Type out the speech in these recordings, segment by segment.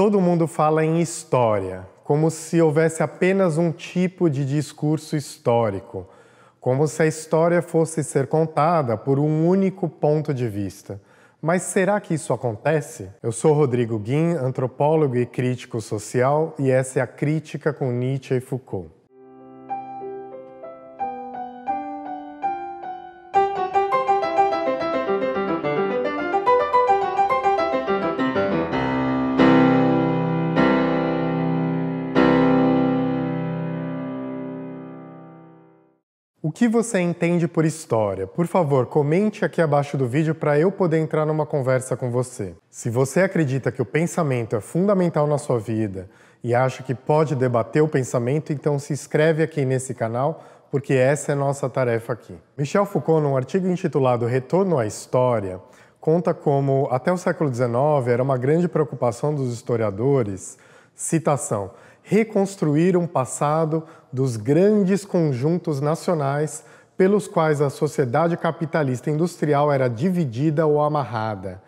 Todo mundo fala em história, como se houvesse apenas um tipo de discurso histórico, como se a história fosse ser contada por um único ponto de vista. Mas será que isso acontece? Eu sou Rodrigo Guim, antropólogo e crítico social, e essa é a Crítica com Nietzsche e Foucault. O que você entende por história? Por favor, comente aqui abaixo do vídeo para eu poder entrar numa conversa com você. Se você acredita que o pensamento é fundamental na sua vida e acha que pode debater o pensamento, então se inscreve aqui nesse canal, porque essa é nossa tarefa aqui. Michel Foucault, num artigo intitulado Retorno à História, conta como até o século XIX era uma grande preocupação dos historiadores, citação, reconstruir um passado dos grandes conjuntos nacionais pelos quais a sociedade capitalista industrial era dividida ou amarrada.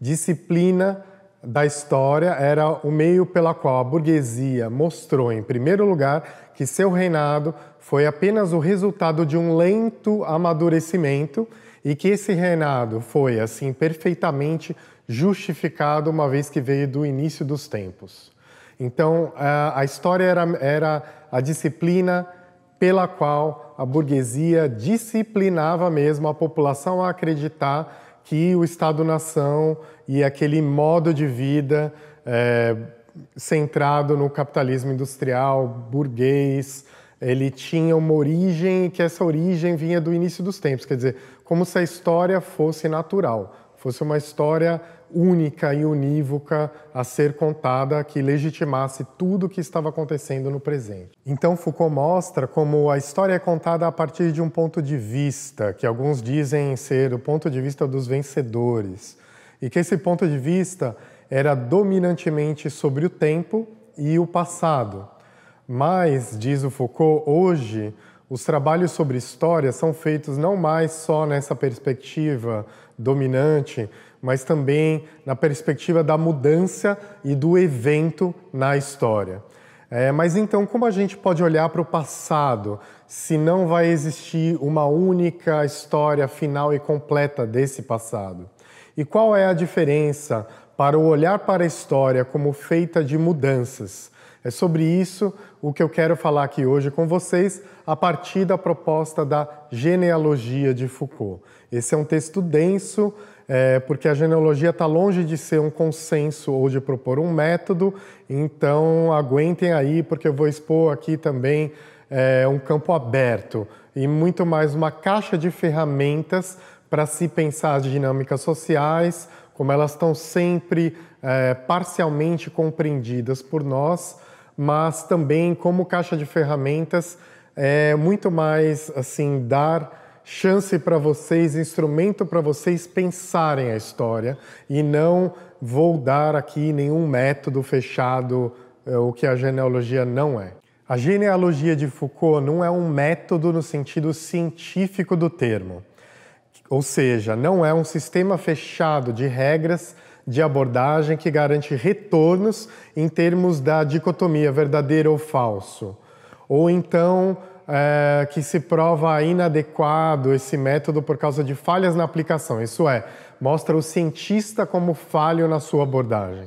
Disciplina da história era o meio pela qual a burguesia mostrou, em primeiro lugar, que seu reinado foi apenas o resultado de um lento amadurecimento e que esse reinado foi, assim, perfeitamente justificado, uma vez que veio do início dos tempos. Então, a, história era, era a disciplina pela qual a burguesia disciplinava mesmo a população a acreditar que o Estado-nação e aquele modo de vida é, centrado no capitalismo industrial, burguês, ele tinha uma origem e que essa origem vinha do início dos tempos, quer dizer, como se a história fosse natural, fosse uma história única e unívoca a ser contada que legitimasse tudo o que estava acontecendo no presente. Então Foucault mostra como a história é contada a partir de um ponto de vista, que alguns dizem ser o ponto de vista dos vencedores, e que esse ponto de vista era dominantemente sobre o tempo e o passado. Mas, diz o Foucault, hoje os trabalhos sobre história são feitos não mais só nessa perspectiva dominante, mas também na perspectiva da mudança e do evento na história. É, mas então, como a gente pode olhar para o passado se não vai existir uma única história final e completa desse passado? E qual é a diferença para o olhar para a história como feita de mudanças? É sobre isso o que eu quero falar aqui hoje com vocês, a partir da proposta da genealogia de Foucault. Esse é um texto denso é, porque a genealogia está longe de ser um consenso ou de propor um método, então aguentem aí, porque eu vou expor aqui também é, um campo aberto e muito mais uma caixa de ferramentas para se pensar as dinâmicas sociais, como elas estão sempre é, parcialmente compreendidas por nós, mas também como caixa de ferramentas é muito mais assim dar chance para vocês, instrumento para vocês pensarem a história e não vou dar aqui nenhum método fechado, é, o que a genealogia não é. A genealogia de Foucault não é um método no sentido científico do termo, ou seja, não é um sistema fechado de regras de abordagem que garante retornos em termos da dicotomia verdadeiro ou falso, ou então é, que se prova inadequado esse método por causa de falhas na aplicação, isso é, mostra o cientista como falho na sua abordagem.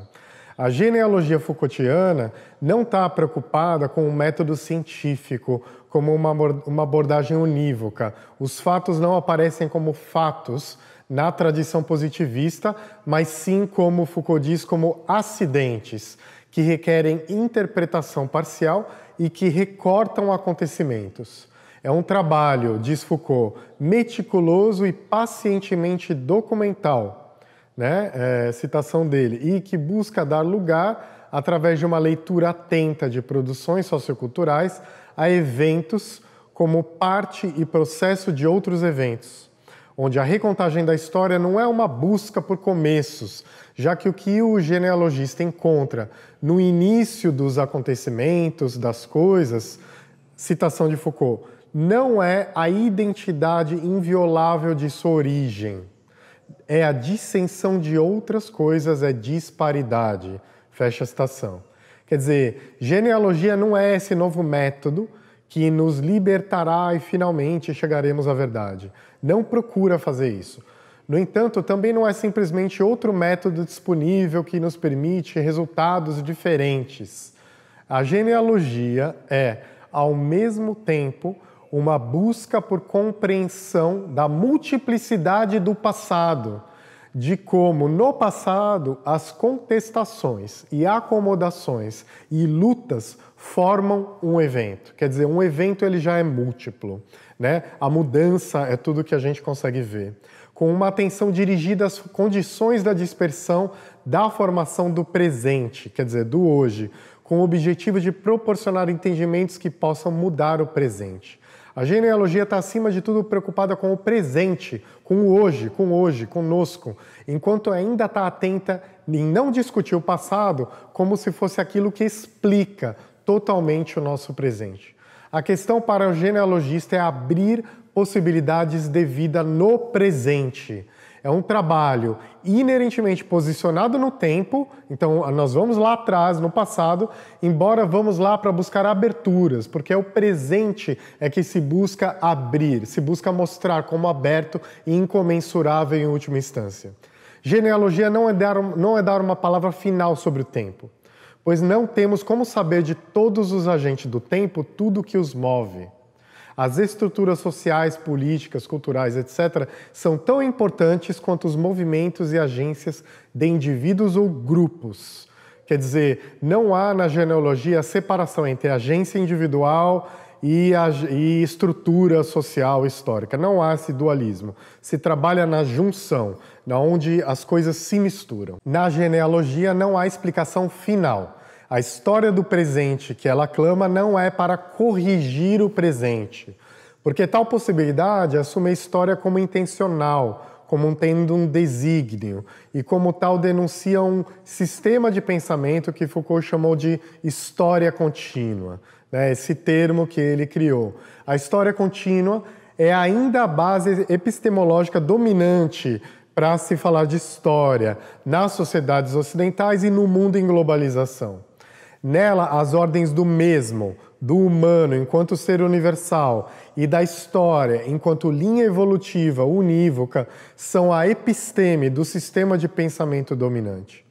A genealogia Foucaultiana não está preocupada com o um método científico, como uma, uma abordagem unívoca. Os fatos não aparecem como fatos na tradição positivista, mas sim, como Foucault diz, como acidentes que requerem interpretação parcial e que recortam acontecimentos. É um trabalho, diz Foucault, meticuloso e pacientemente documental, né? É, citação dele, e que busca dar lugar, através de uma leitura atenta de produções socioculturais, a eventos como parte e processo de outros eventos, onde a recontagem da história não é uma busca por começos, já que o que o genealogista encontra no início dos acontecimentos, das coisas, citação de Foucault, não é a identidade inviolável de sua origem, é a dissensão de outras coisas, é disparidade. Fecha a citação. Quer dizer, genealogia não é esse novo método que nos libertará e finalmente chegaremos à verdade. Não procura fazer isso. No entanto, também não é simplesmente outro método disponível que nos permite resultados diferentes. A genealogia é, ao mesmo tempo, uma busca por compreensão da multiplicidade do passado, de como no passado as contestações e acomodações e lutas formam um evento. Quer dizer, um evento ele já é múltiplo, né? A mudança é tudo que a gente consegue ver com uma atenção dirigida às condições da dispersão da formação do presente, quer dizer, do hoje, com o objetivo de proporcionar entendimentos que possam mudar o presente. A genealogia está, acima de tudo, preocupada com o presente, com o hoje, com hoje, conosco, enquanto ainda está atenta em não discutir o passado como se fosse aquilo que explica totalmente o nosso presente. A questão para o genealogista é abrir possibilidades de vida no presente. É um trabalho inerentemente posicionado no tempo, então ah, nós vamos lá atrás, no passado, embora vamos lá para buscar aberturas, porque é o presente é que se busca abrir, se busca mostrar como aberto e incomensurável em última instância. Genealogia não é dar, não é dar uma palavra final sobre o tempo, pois não temos como saber de todos os agentes do tempo tudo o que os move. As estruturas sociais, políticas, culturais, etc., são tão importantes quanto os movimentos e agências de indivíduos ou grupos. Quer dizer, não há na genealogia a separação entre agência individual e, a, e estrutura social histórica. Não há esse dualismo. Se trabalha na junção, na onde as coisas se misturam. Na genealogia não há explicação final. A história do presente que ela clama não é para corrigir o presente, porque tal possibilidade assume a história como intencional, como tendo um desígnio, e como tal denuncia um sistema de pensamento que Foucault chamou de história contínua, né? esse termo que ele criou. A história contínua é ainda a base epistemológica dominante para se falar de história nas sociedades ocidentais e no mundo em globalização. Nela, as ordens do mesmo, do humano enquanto ser universal e da história enquanto linha evolutiva unívoca são a episteme do sistema de pensamento dominante.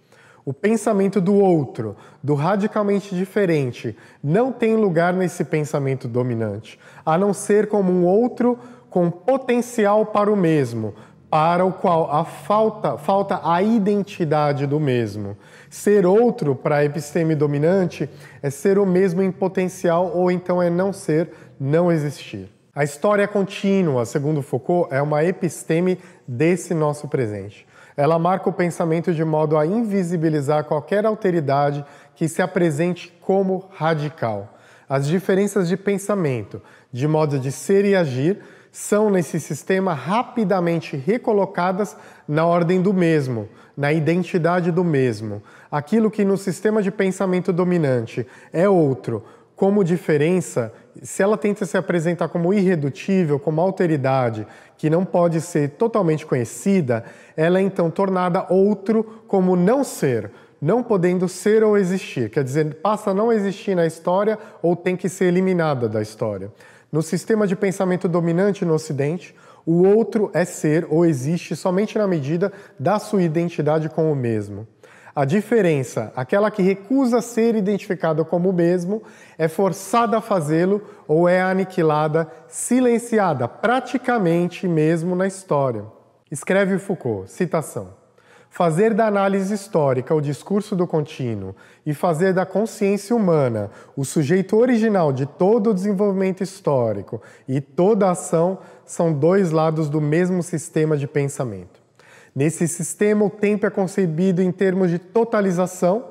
O pensamento do outro, do radicalmente diferente, não tem lugar nesse pensamento dominante, a não ser como um outro com potencial para o mesmo, para o qual a falta, falta a identidade do mesmo. Ser outro para a episteme dominante é ser o mesmo em potencial ou então é não ser, não existir. A história contínua, segundo Foucault, é uma episteme desse nosso presente. Ela marca o pensamento de modo a invisibilizar qualquer alteridade que se apresente como radical. As diferenças de pensamento, de modo de ser e agir, são nesse sistema rapidamente recolocadas na ordem do mesmo, na identidade do mesmo. Aquilo que no sistema de pensamento dominante é outro, como diferença, se ela tenta se apresentar como irredutível, como alteridade, que não pode ser totalmente conhecida, ela é então tornada outro como não ser, não podendo ser ou existir. Quer dizer, passa a não existir na história ou tem que ser eliminada da história. No sistema de pensamento dominante no Ocidente, o outro é ser ou existe somente na medida da sua identidade com o mesmo. A diferença, aquela que recusa ser identificada como o mesmo, é forçada a fazê-lo ou é aniquilada, silenciada, praticamente mesmo na história. Escreve Foucault, citação. Fazer da análise histórica o discurso do contínuo e fazer da consciência humana o sujeito original de todo o desenvolvimento histórico e toda ação são dois lados do mesmo sistema de pensamento. Nesse sistema, o tempo é concebido em termos de totalização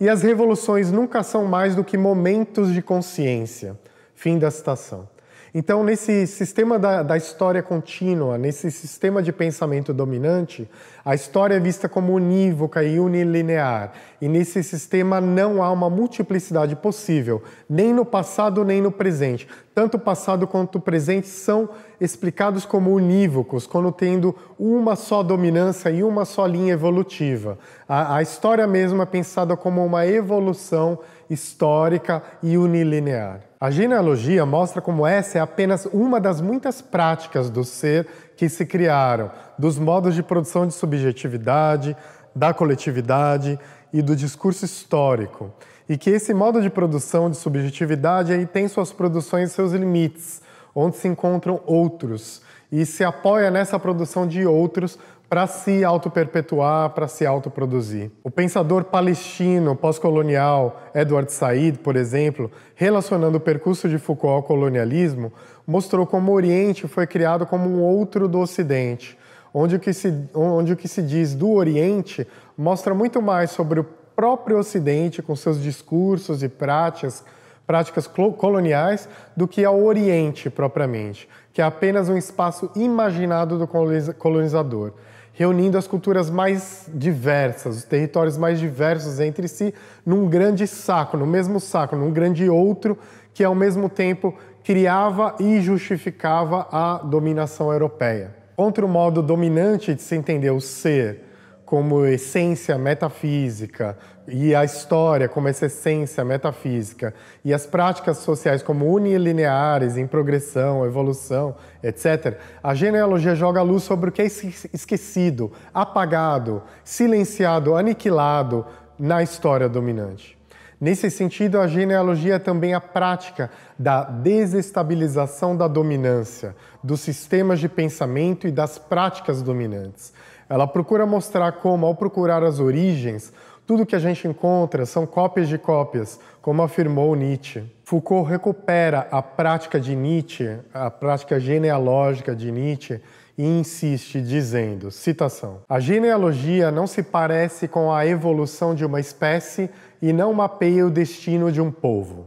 e as revoluções nunca são mais do que momentos de consciência. Fim da citação. Então, nesse sistema da, da, história contínua, nesse sistema de pensamento dominante, a história é vista como unívoca e unilinear. E nesse sistema não há uma multiplicidade possível, nem no passado nem no presente. Tanto o passado quanto o presente são explicados como unívocos, quando tendo uma só dominância e uma só linha evolutiva. A, a história mesmo é pensada como uma evolução histórica e unilinear. A genealogia mostra como essa é apenas uma das muitas práticas do ser que se criaram, dos modos de produção de subjetividade, da coletividade e do discurso histórico, e que esse modo de produção de subjetividade aí tem suas produções e seus limites, onde se encontram outros, e se apoia nessa produção de outros para se auto-perpetuar, para se autoproduzir. O pensador palestino pós-colonial Edward Said, por exemplo, relacionando o percurso de Foucault ao colonialismo, mostrou como o Oriente foi criado como um outro do Ocidente, onde o que se, onde o que se diz do Oriente mostra muito mais sobre o próprio Ocidente, com seus discursos e práticas, práticas coloniais do que ao Oriente propriamente, que é apenas um espaço imaginado do colonizador reunindo as culturas mais diversas, os territórios mais diversos entre si, num grande saco, no mesmo saco, num grande outro, que ao mesmo tempo criava e justificava a dominação europeia. Contra o modo dominante de se entender o ser como essência metafísica e a história como essa essência metafísica e as práticas sociais como unilineares em progressão, evolução, etc. A genealogia joga luz sobre o que é esquecido, apagado, silenciado, aniquilado na história dominante. Nesse sentido, a genealogia é também a prática da desestabilização da dominância, dos sistemas de pensamento e das práticas dominantes ela procura mostrar como, ao procurar as origens, tudo que a gente encontra são cópias de cópias, como afirmou Nietzsche. Foucault recupera a prática de Nietzsche, a prática genealógica de Nietzsche, e insiste dizendo, citação: "A genealogia não se parece com a evolução de uma espécie e não mapeia o destino de um povo.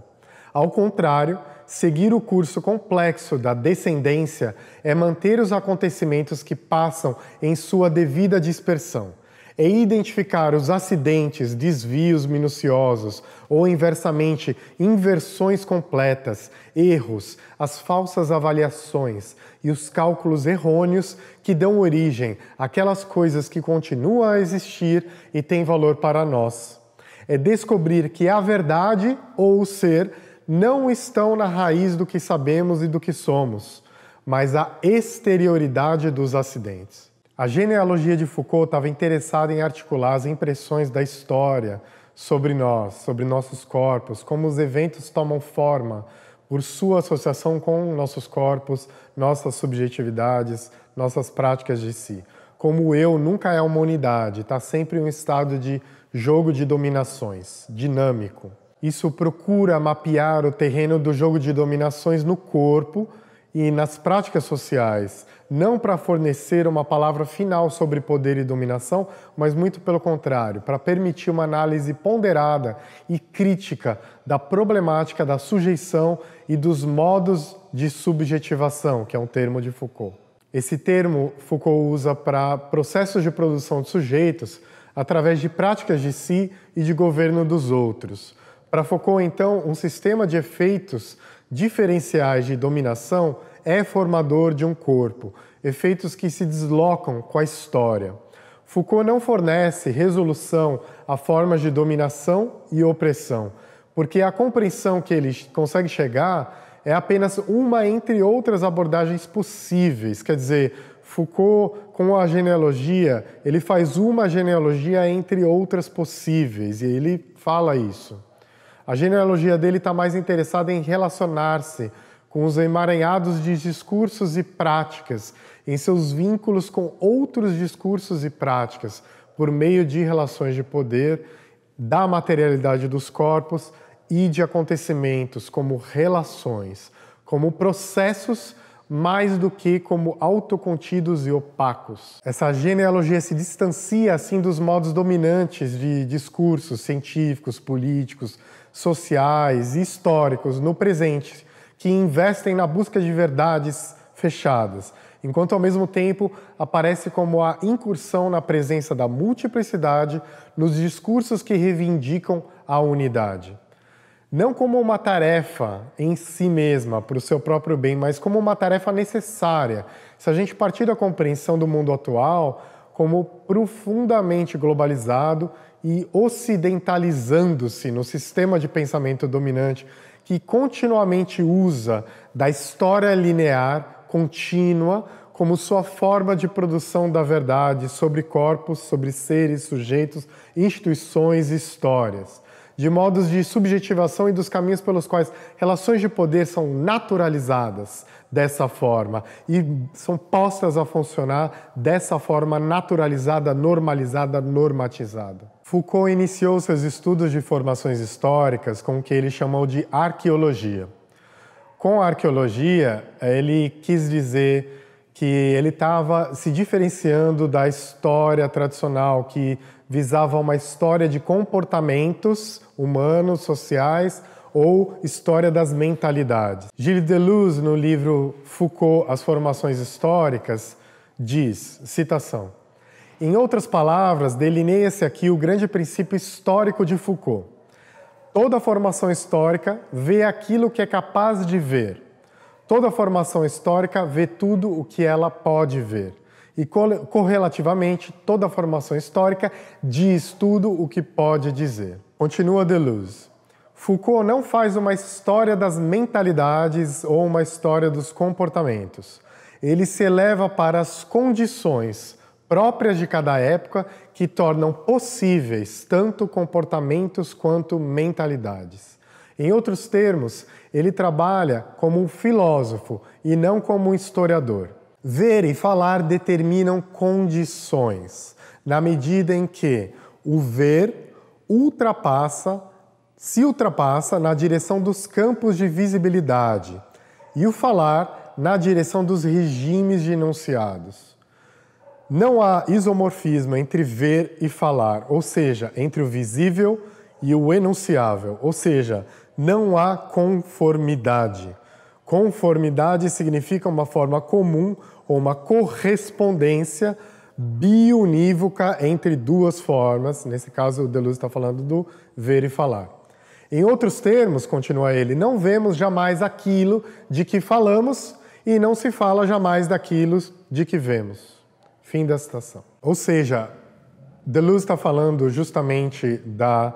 Ao contrário, seguir o curso complexo da descendência é manter os acontecimentos que passam em sua devida dispersão. É identificar os acidentes, desvios minuciosos ou, inversamente, inversões completas, erros, as falsas avaliações e os cálculos errôneos que dão origem àquelas coisas que continuam a existir e têm valor para nós. É descobrir que a verdade ou o ser não estão na raiz do que sabemos e do que somos, mas a exterioridade dos acidentes. A genealogia de Foucault estava interessada em articular as impressões da história sobre nós, sobre nossos corpos, como os eventos tomam forma por sua associação com nossos corpos, nossas subjetividades, nossas práticas de si. Como o eu nunca é uma unidade, está sempre em um estado de jogo de dominações, dinâmico. Isso procura mapear o terreno do jogo de dominações no corpo e nas práticas sociais, não para fornecer uma palavra final sobre poder e dominação, mas muito pelo contrário, para permitir uma análise ponderada e crítica da problemática da sujeição e dos modos de subjetivação, que é um termo de Foucault. Esse termo Foucault usa para processos de produção de sujeitos através de práticas de si e de governo dos outros. Para Foucault, então, um sistema de efeitos diferenciais de dominação é formador de um corpo, efeitos que se deslocam com a história. Foucault não fornece resolução a formas de dominação e opressão, porque a compreensão que ele consegue chegar é apenas uma entre outras abordagens possíveis. Quer dizer, Foucault, com a genealogia, ele faz uma genealogia entre outras possíveis, e ele fala isso. A genealogia dele está mais interessada em relacionar-se com os emaranhados de discursos e práticas, em seus vínculos com outros discursos e práticas, por meio de relações de poder, da materialidade dos corpos e de acontecimentos como relações, como processos mais do que como autocontidos e opacos. Essa genealogia se distancia assim dos modos dominantes de discursos científicos, políticos, sociais e históricos no presente que investem na busca de verdades fechadas, enquanto ao mesmo tempo aparece como a incursão na presença da multiplicidade nos discursos que reivindicam a unidade. Não como uma tarefa em si mesma, para o seu próprio bem, mas como uma tarefa necessária. Se a gente partir da compreensão do mundo atual como profundamente globalizado e ocidentalizando-se no sistema de pensamento dominante que continuamente usa da história linear, contínua, como sua forma de produção da verdade sobre corpos, sobre seres, sujeitos, instituições e histórias, de modos de subjetivação e dos caminhos pelos quais relações de poder são naturalizadas dessa forma e são postas a funcionar dessa forma naturalizada, normalizada, normatizada. Foucault iniciou seus estudos de formações históricas com o que ele chamou de arqueologia. Com a arqueologia, ele quis dizer que ele estava se diferenciando da história tradicional, que visava uma história de comportamentos humanos, sociais, ou História das Mentalidades. Gilles Deleuze, no livro Foucault, As Formações Históricas, diz, citação, em outras palavras, delineia-se aqui o grande princípio histórico de Foucault. Toda formação histórica vê aquilo que é capaz de ver. Toda formação histórica vê tudo o que ela pode ver. E correlativamente, toda formação histórica diz tudo o que pode dizer. Continua Deleuze. Foucault não faz uma história das mentalidades ou uma história dos comportamentos. Ele se eleva para as condições, próprias de cada época que tornam possíveis tanto comportamentos quanto mentalidades. Em outros termos, ele trabalha como um filósofo e não como um historiador. Ver e falar determinam condições, na medida em que o ver ultrapassa, se ultrapassa na direção dos campos de visibilidade e o falar na direção dos regimes de enunciados. Não há isomorfismo entre ver e falar, ou seja, entre o visível e o enunciável, ou seja, não há conformidade. Conformidade significa uma forma comum ou uma correspondência biunívoca entre duas formas, nesse caso o Deleuze está falando do ver e falar. Em outros termos, continua ele, não vemos jamais aquilo de que falamos e não se fala jamais daquilo de que vemos. Fim da citação. Ou seja, Deleuze está falando justamente da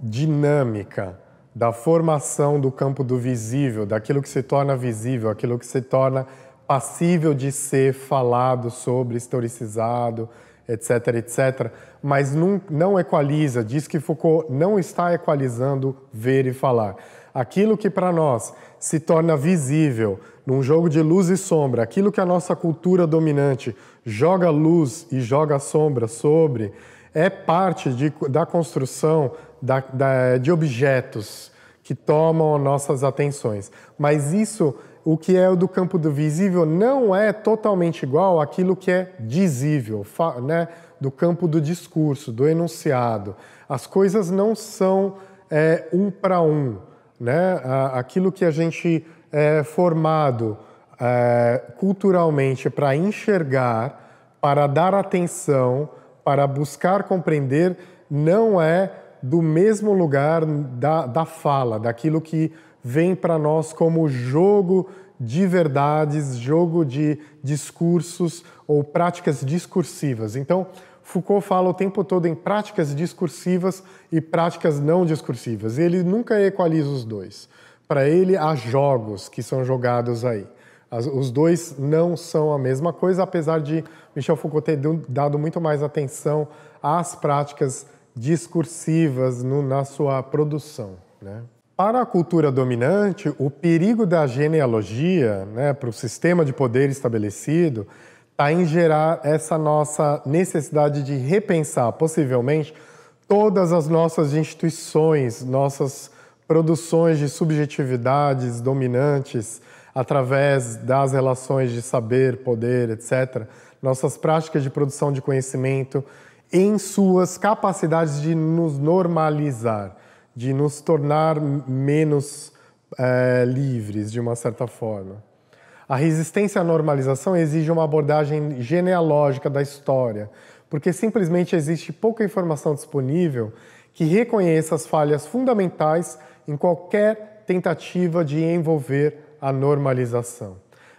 dinâmica, da formação do campo do visível, daquilo que se torna visível, aquilo que se torna passível de ser falado sobre, historicizado, etc, etc, mas não, não equaliza, diz que Foucault não está equalizando ver e falar. Aquilo que para nós se torna visível, num jogo de luz e sombra, aquilo que a nossa cultura dominante joga luz e joga sombra sobre, é parte de, da construção da, da, de objetos que tomam nossas atenções. Mas isso, o que é do campo do visível, não é totalmente igual àquilo que é visível, né? do campo do discurso, do enunciado. As coisas não são é, um para um. Né? Aquilo que a gente é, formado é, culturalmente para enxergar, para dar atenção, para buscar compreender, não é do mesmo lugar da, da fala, daquilo que vem para nós como jogo de verdades, jogo de discursos ou práticas discursivas. Então, Foucault fala o tempo todo em práticas discursivas e práticas não discursivas. Ele nunca equaliza os dois. Para ele, há jogos que são jogados aí. As, os dois não são a mesma coisa, apesar de Michel Foucault ter dado muito mais atenção às práticas discursivas no, na sua produção. Né? Para a cultura dominante, o perigo da genealogia né, para o sistema de poder estabelecido está em gerar essa nossa necessidade de repensar, possivelmente, todas as nossas instituições, nossas produções de subjetividades dominantes através das relações de saber, poder, etc., nossas práticas de produção de conhecimento, em suas capacidades de nos normalizar, de nos tornar menos é, livres, de uma certa forma. A resistência à normalização exige uma abordagem genealógica da história, porque simplesmente existe pouca informação disponível que reconheça as falhas fundamentais em qualquer tentativa de envolver a normalização,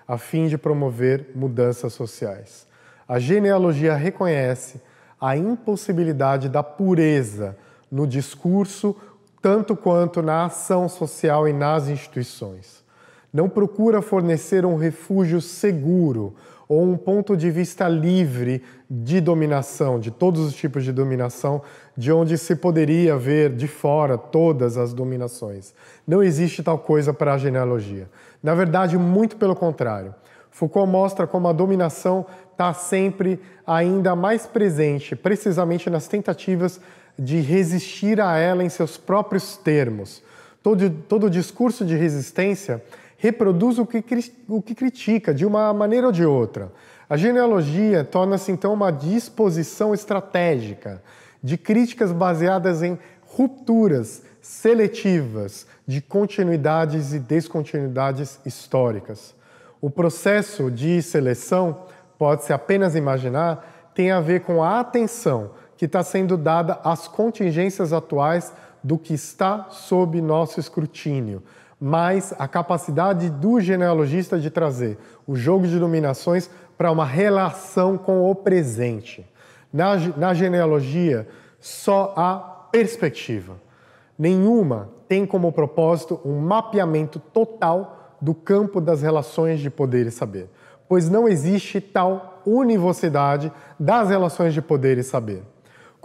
a fim de promover mudanças sociais. A genealogia reconhece a impossibilidade da pureza no discurso, tanto quanto na ação social e nas instituições. Não procura fornecer um refúgio seguro ou um ponto de vista livre de dominação, de todos os tipos de dominação, de onde se poderia ver de fora todas as dominações. Não existe tal coisa para a genealogia. Na verdade, muito pelo contrário. Foucault mostra como a dominação está sempre ainda mais presente, precisamente nas tentativas de resistir a ela em seus próprios termos. Todo, todo discurso de resistência reproduz o que, o que critica, de uma maneira ou de outra. A genealogia torna-se então uma disposição estratégica de críticas baseadas em rupturas seletivas de continuidades e descontinuidades históricas. O processo de seleção, pode-se apenas imaginar, tem a ver com a atenção que está sendo dada às contingências atuais do que está sob nosso escrutínio, mas a capacidade do genealogista de trazer o jogo de dominações para uma relação com o presente. Na, na genealogia, só há perspectiva. Nenhuma tem como propósito um mapeamento total do campo das relações de poder e saber, pois não existe tal univocidade das relações de poder e saber.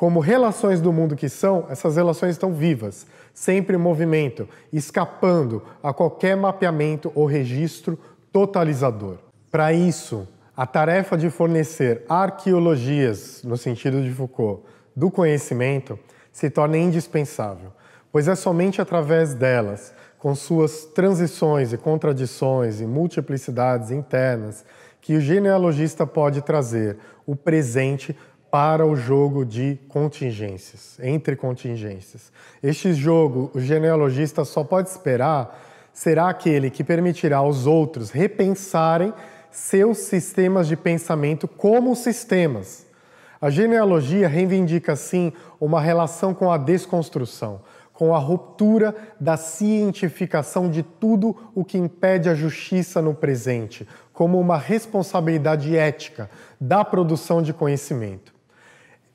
Como relações do mundo que são, essas relações estão vivas, sempre em movimento, escapando a qualquer mapeamento ou registro totalizador. Para isso, a tarefa de fornecer arqueologias, no sentido de Foucault, do conhecimento se torna indispensável, pois é somente através delas, com suas transições e contradições e multiplicidades internas, que o genealogista pode trazer o presente para o jogo de contingências, entre contingências. Este jogo, o genealogista só pode esperar será aquele que permitirá aos outros repensarem seus sistemas de pensamento como sistemas. A genealogia reivindica, sim, uma relação com a desconstrução, com a ruptura da cientificação de tudo o que impede a justiça no presente, como uma responsabilidade ética da produção de conhecimento.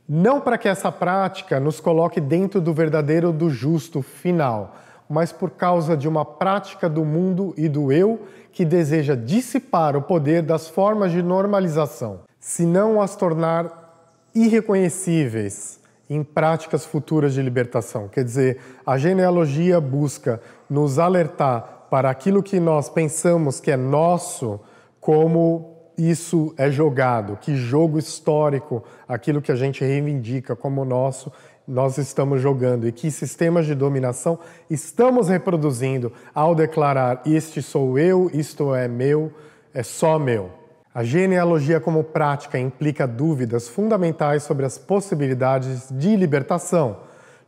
Não para que essa prática nos coloque dentro do verdadeiro do justo final, mas por causa de uma prática do mundo e do eu que deseja dissipar o poder das formas de normalização, se não as tornar irreconhecíveis em práticas futuras de libertação. Quer dizer, a genealogia busca nos alertar para aquilo que nós pensamos que é nosso como isso é jogado, que jogo histórico, aquilo que a gente reivindica como nosso, nós estamos jogando e que sistemas de dominação estamos reproduzindo ao declarar: Este sou eu, isto é meu, é só meu. A genealogia como prática implica dúvidas fundamentais sobre as possibilidades de libertação.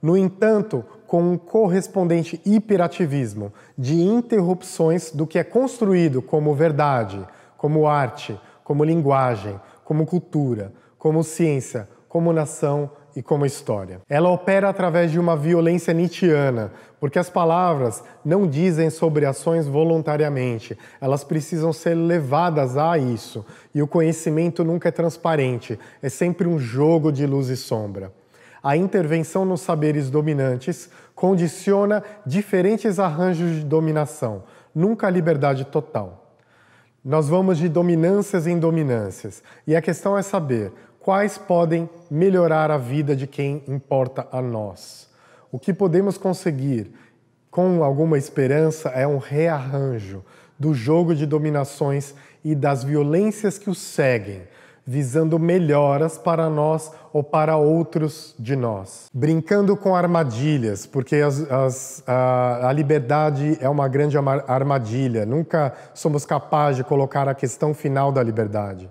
No entanto, com um correspondente hiperativismo de interrupções do que é construído como verdade como arte, como linguagem, como cultura, como ciência, como nação e como história. Ela opera através de uma violência nietzschiana, porque as palavras não dizem sobre ações voluntariamente, elas precisam ser levadas a isso, e o conhecimento nunca é transparente, é sempre um jogo de luz e sombra. A intervenção nos saberes dominantes condiciona diferentes arranjos de dominação, nunca a liberdade total. Nós vamos de dominâncias em dominâncias, e a questão é saber quais podem melhorar a vida de quem importa a nós. O que podemos conseguir com alguma esperança é um rearranjo do jogo de dominações e das violências que o seguem visando melhoras para nós ou para outros de nós. Brincando com armadilhas, porque as, as, a, a, liberdade é uma grande armadilha, nunca somos capazes de colocar a questão final da liberdade.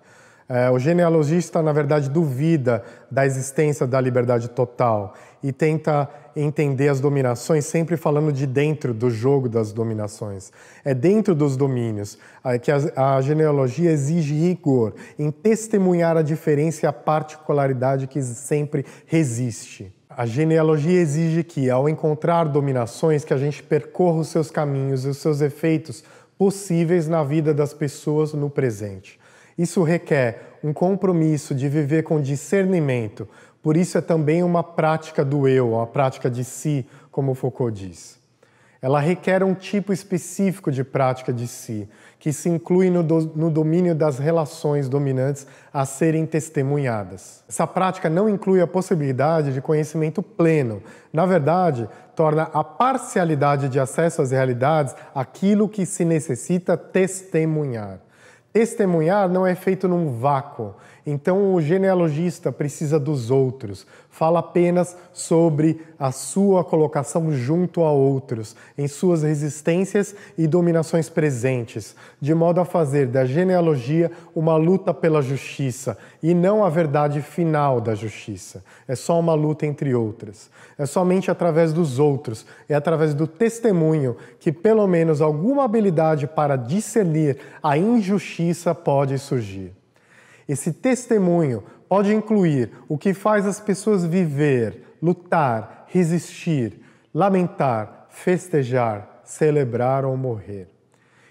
É, o genealogista, na verdade, duvida da existência da liberdade total e tenta entender as dominações sempre falando de dentro do jogo das dominações. É dentro dos domínios é que a genealogia exige rigor em testemunhar a diferença e a particularidade que sempre resiste. A genealogia exige que, ao encontrar dominações, que a gente percorra os seus caminhos e os seus efeitos possíveis na vida das pessoas no presente. Isso requer um compromisso de viver com discernimento, por isso é também uma prática do eu, uma prática de si, como Foucault diz. Ela requer um tipo específico de prática de si, que se inclui no, do, no domínio das relações dominantes a serem testemunhadas. Essa prática não inclui a possibilidade de conhecimento pleno. Na verdade, torna a parcialidade de acesso às realidades aquilo que se necessita testemunhar. Testemunhar não é feito num vácuo, então o genealogista precisa dos outros, fala apenas sobre a sua colocação junto a outros, em suas resistências e dominações presentes, de modo a fazer da genealogia uma luta pela justiça e não a verdade final da justiça. É só uma luta entre outras. É somente através dos outros, é através do testemunho que pelo menos alguma habilidade para discernir a injustiça pode surgir. Esse testemunho pode incluir o que faz as pessoas viver, lutar, resistir, lamentar, festejar, celebrar ou morrer.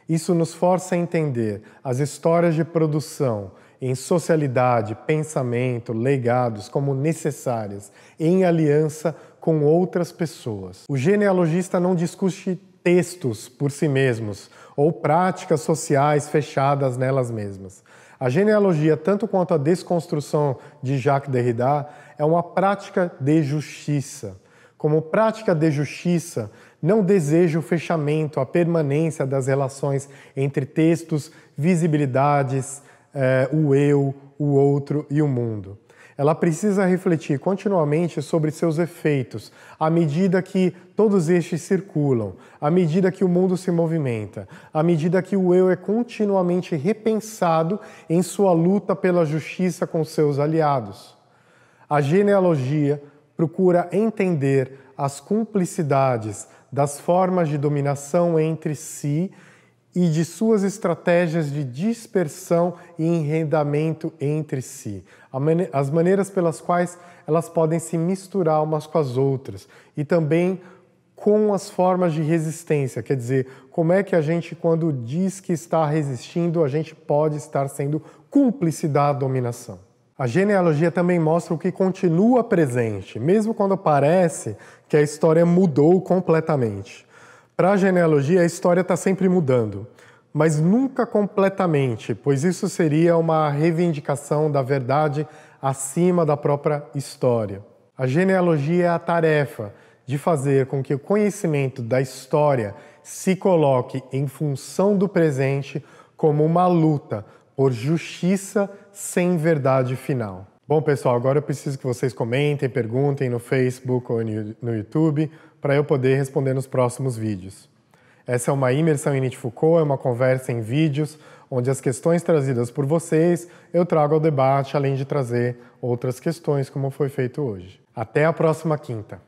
Isso nos força a entender as histórias de produção em socialidade, pensamento, legados como necessárias em aliança com outras pessoas. O genealogista não discute textos por si mesmos ou práticas sociais fechadas nelas mesmas. A genealogia, tanto quanto a desconstrução de Jacques Derrida, é uma prática de justiça. Como prática de justiça, não deseja o fechamento, a permanência das relações entre textos, visibilidades, eh, o eu, o outro e o mundo ela precisa refletir continuamente sobre seus efeitos, à medida que todos estes circulam, à medida que o mundo se movimenta, à medida que o eu é continuamente repensado em sua luta pela justiça com seus aliados. A genealogia procura entender as cumplicidades das formas de dominação entre si e de suas estratégias de dispersão e enrendamento entre si, as maneiras pelas quais elas podem se misturar umas com as outras e também com as formas de resistência, quer dizer, como é que a gente, quando diz que está resistindo, a gente pode estar sendo cúmplice da dominação. A genealogia também mostra o que continua presente, mesmo quando parece que a história mudou completamente. Para a genealogia, a história está sempre mudando, mas nunca completamente, pois isso seria uma reivindicação da verdade acima da própria história. A genealogia é a tarefa de fazer com que o conhecimento da história se coloque em função do presente como uma luta por justiça sem verdade final. Bom, pessoal, agora eu preciso que vocês comentem, perguntem no Facebook ou no YouTube para eu poder responder nos próximos vídeos. Essa é uma imersão em Nietzsche Foucault, é uma conversa em vídeos, onde as questões trazidas por vocês eu trago ao debate, além de trazer outras questões, como foi feito hoje. Até a próxima quinta!